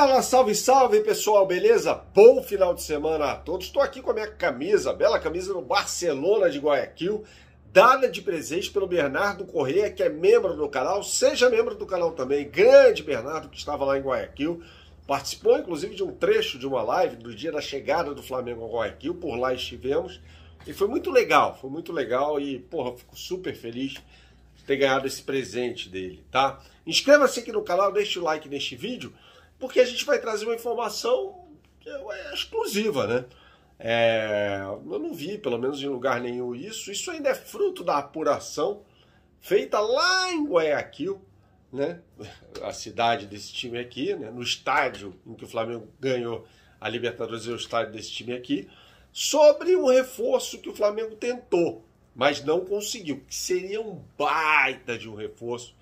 Fala, salve, salve pessoal, beleza? Bom final de semana a todos. Estou aqui com a minha camisa, bela camisa do Barcelona de Guayaquil, dada de presente pelo Bernardo Correia, que é membro do canal. Seja membro do canal também, grande Bernardo que estava lá em Guayaquil. Participou inclusive de um trecho de uma live do dia da chegada do Flamengo a Guayaquil, por lá estivemos. E foi muito legal, foi muito legal e, porra, fico super feliz de ter ganhado esse presente dele, tá? Inscreva-se aqui no canal, deixe o like neste vídeo porque a gente vai trazer uma informação é, exclusiva, né? É, eu não vi, pelo menos em lugar nenhum, isso. Isso ainda é fruto da apuração feita lá em Guayaquil, né? a cidade desse time aqui, né? no estádio em que o Flamengo ganhou a Libertadores, e o estádio desse time aqui, sobre um reforço que o Flamengo tentou, mas não conseguiu, que seria um baita de um reforço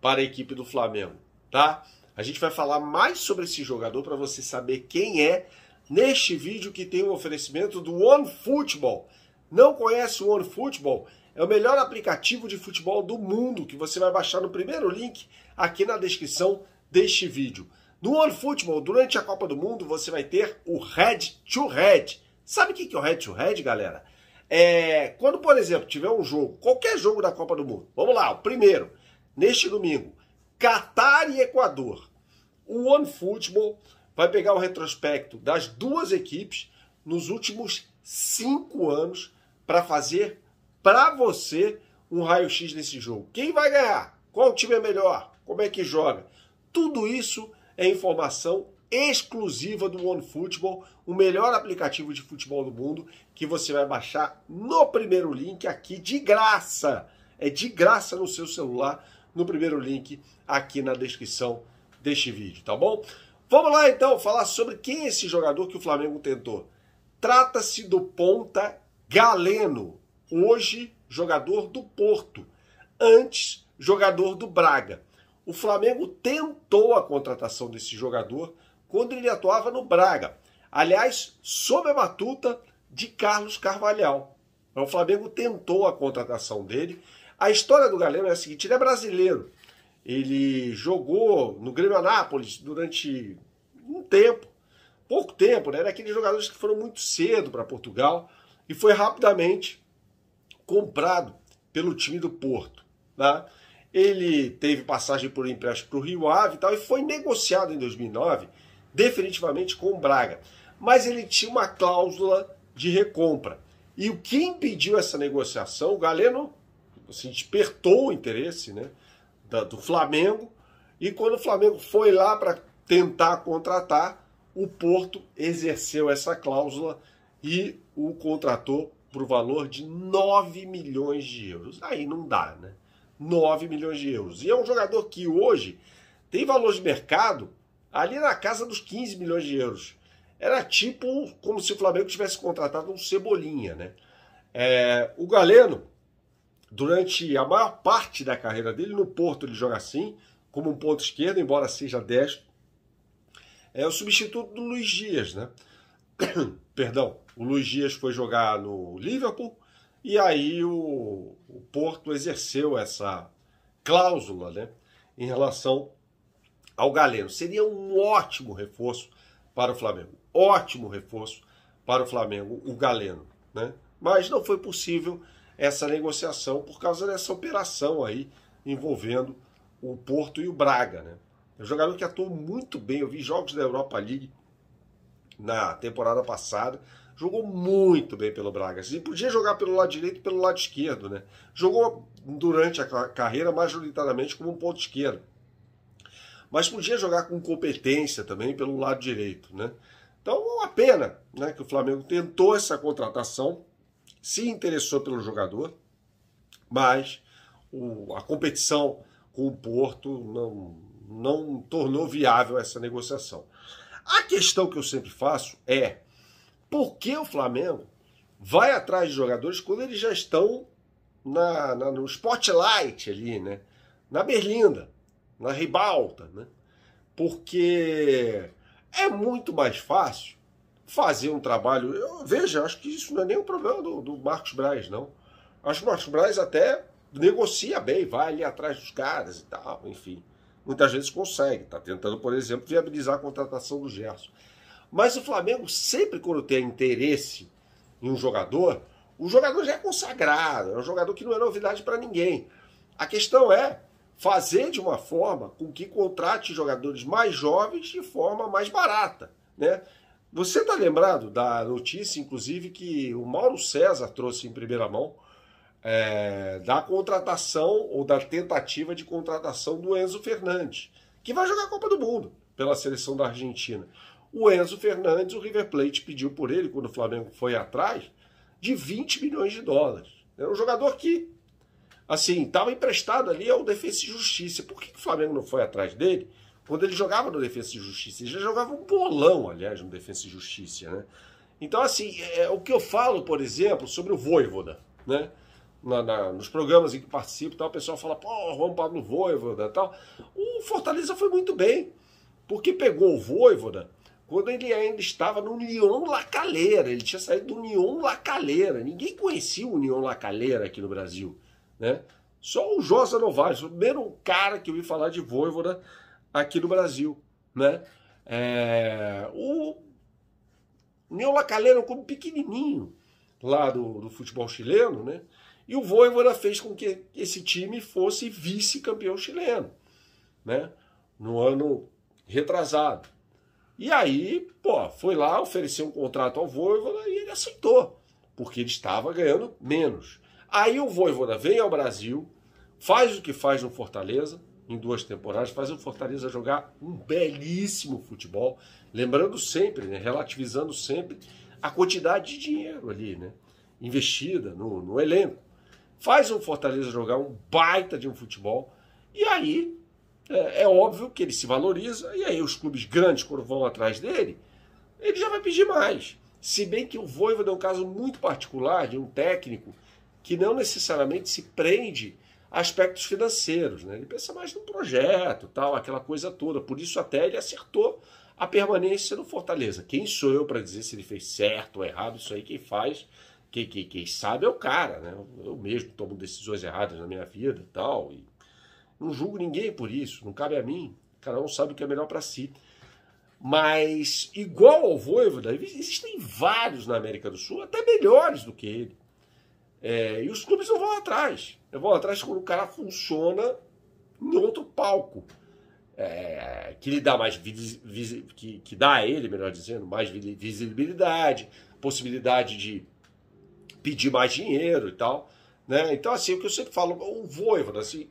para a equipe do Flamengo, tá? A gente vai falar mais sobre esse jogador para você saber quem é neste vídeo que tem o um oferecimento do One Football. Não conhece o One Football? É o melhor aplicativo de futebol do mundo que você vai baixar no primeiro link aqui na descrição deste vídeo. No One Football durante a Copa do Mundo, você vai ter o Head to Head. Sabe o que é o Head to Head, galera? É quando, por exemplo, tiver um jogo, qualquer jogo da Copa do Mundo. Vamos lá, o primeiro, neste domingo, Catar e Equador. O One Football vai pegar o retrospecto das duas equipes nos últimos cinco anos para fazer para você um raio-x nesse jogo. Quem vai ganhar? Qual time é melhor? Como é que joga? Tudo isso é informação exclusiva do One Football, o melhor aplicativo de futebol do mundo, que você vai baixar no primeiro link aqui de graça. É de graça no seu celular no primeiro link aqui na descrição deste vídeo, tá bom? Vamos lá então falar sobre quem é esse jogador que o Flamengo tentou. Trata-se do ponta Galeno, hoje jogador do Porto, antes jogador do Braga. O Flamengo tentou a contratação desse jogador quando ele atuava no Braga. Aliás, sob a batuta de Carlos Carvalhal. Então, o Flamengo tentou a contratação dele a história do Galeno é a seguinte: ele é brasileiro. Ele jogou no Grêmio Anápolis durante um tempo, pouco tempo, né? Era é aqueles jogadores que foram muito cedo para Portugal e foi rapidamente comprado pelo time do Porto. Né? Ele teve passagem por empréstimo para o Rio Ave e tal, e foi negociado em 2009 definitivamente com o Braga. Mas ele tinha uma cláusula de recompra. E o que impediu essa negociação, o Galeno assim, despertou o interesse né, da, do Flamengo. E quando o Flamengo foi lá para tentar contratar, o Porto exerceu essa cláusula e o contratou por valor de 9 milhões de euros. Aí não dá, né? 9 milhões de euros. E é um jogador que hoje tem valor de mercado ali na casa dos 15 milhões de euros. Era tipo como se o Flamengo tivesse contratado um Cebolinha, né? É, o Galeno Durante a maior parte da carreira dele, no Porto ele joga assim, como um ponto esquerdo, embora seja destro. É o substituto do Luiz Dias, né? Perdão, o Luiz Dias foi jogar no Liverpool e aí o, o Porto exerceu essa cláusula, né? Em relação ao Galeno. Seria um ótimo reforço para o Flamengo. Ótimo reforço para o Flamengo, o Galeno. Né? Mas não foi possível essa negociação por causa dessa operação aí envolvendo o Porto e o Braga. Né? É um jogador que atuou muito bem. Eu vi jogos da Europa League na temporada passada. Jogou muito bem pelo Braga. E podia jogar pelo lado direito e pelo lado esquerdo. Né? Jogou durante a carreira majoritariamente como um ponto esquerdo. Mas podia jogar com competência também pelo lado direito. Né? Então, é uma pena né, que o Flamengo tentou essa contratação se interessou pelo jogador, mas o, a competição com o Porto não, não tornou viável essa negociação. A questão que eu sempre faço é por que o Flamengo vai atrás de jogadores quando eles já estão na, na, no spotlight ali, né? Na berlinda, na ribalta, né? Porque é muito mais fácil fazer um trabalho. Eu, veja, acho que isso não é nem um problema do, do Marcos Braz, não. Acho que o Marcos Braz até negocia bem, vai ali atrás dos caras e tal, enfim. Muitas vezes consegue, está tentando, por exemplo, viabilizar a contratação do Gerson. Mas o Flamengo, sempre quando tem interesse em um jogador, o jogador já é consagrado, é um jogador que não é novidade para ninguém. A questão é fazer de uma forma com que contrate jogadores mais jovens de forma mais barata. Né? Você está lembrado da notícia, inclusive, que o Mauro César trouxe em primeira mão é, da contratação ou da tentativa de contratação do Enzo Fernandes, que vai jogar a Copa do Mundo pela seleção da Argentina. O Enzo Fernandes, o River Plate pediu por ele, quando o Flamengo foi atrás, de 20 milhões de dólares. Era um jogador que, assim, estava emprestado ali ao Defesa e Justiça. Por que o Flamengo não foi atrás dele? quando ele jogava no Defesa e Justiça. Ele já jogava um bolão, aliás, no Defesa e Justiça, né? Então, assim, é, é, o que eu falo, por exemplo, sobre o Voivoda, né? Na, na, nos programas em que participo, tal, o pessoal fala, pô, Juan Pablo Voivoda tal. O Fortaleza foi muito bem, porque pegou o Voivoda quando ele ainda estava no União Lacaleira. Ele tinha saído do União Lacaleira. Ninguém conhecia o União Lacaleira aqui no Brasil, né? Só o Josa Novaes, o primeiro cara que eu vi falar de Voivoda aqui no Brasil. Né? É, o meu era um clube pequenininho lá do, do futebol chileno, né? e o Voivoda fez com que esse time fosse vice-campeão chileno, né? no ano retrasado. E aí, pô, foi lá, ofereceu um contrato ao Voivoda e ele aceitou, porque ele estava ganhando menos. Aí o Voivoda vem ao Brasil, faz o que faz no Fortaleza, em duas temporadas, faz o Fortaleza jogar um belíssimo futebol, lembrando sempre, né, relativizando sempre a quantidade de dinheiro ali, né, investida no, no elenco. Faz o Fortaleza jogar um baita de um futebol, e aí é, é óbvio que ele se valoriza, e aí os clubes grandes, quando vão atrás dele, ele já vai pedir mais. Se bem que o Voivoda é um caso muito particular de um técnico que não necessariamente se prende aspectos financeiros. Né? Ele pensa mais no projeto, tal, aquela coisa toda. Por isso até ele acertou a permanência no Fortaleza. Quem sou eu para dizer se ele fez certo ou errado? Isso aí quem faz, quem, quem, quem sabe é o cara. Né? Eu mesmo tomo decisões erradas na minha vida tal. E não julgo ninguém por isso, não cabe a mim. Cada um sabe o que é melhor para si. Mas, igual ao Voivoda, existem vários na América do Sul, até melhores do que ele. É, e os clubes não vão atrás. Eu vou atrás quando o cara funciona em outro palco. É, que lhe dá mais vis, vis, que, que dá a ele, melhor dizendo, mais visibilidade, possibilidade de pedir mais dinheiro e tal. Né? Então, assim, o que eu sempre falo, o Voivoda, né? assim,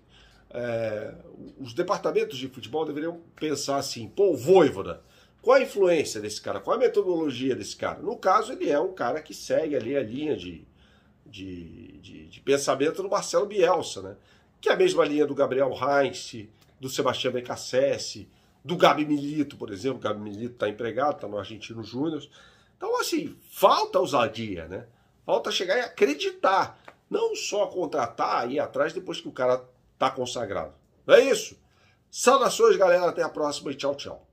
é, os departamentos de futebol deveriam pensar assim, pô, o Voivoda, qual a influência desse cara? Qual a metodologia desse cara? No caso, ele é um cara que segue ali a linha de de, de, de, pensamento do Marcelo Bielsa, né? que é a mesma linha do Gabriel Heinz, do Sebastião Becassese, do Gabi Milito, por exemplo. O Gabi Milito está empregado, está no Argentino Júnior. Então, assim, falta ousadia, né? Falta chegar e acreditar. Não só contratar e ir atrás depois que o cara está consagrado. Não é isso? Saudações, galera. Até a próxima e tchau, tchau.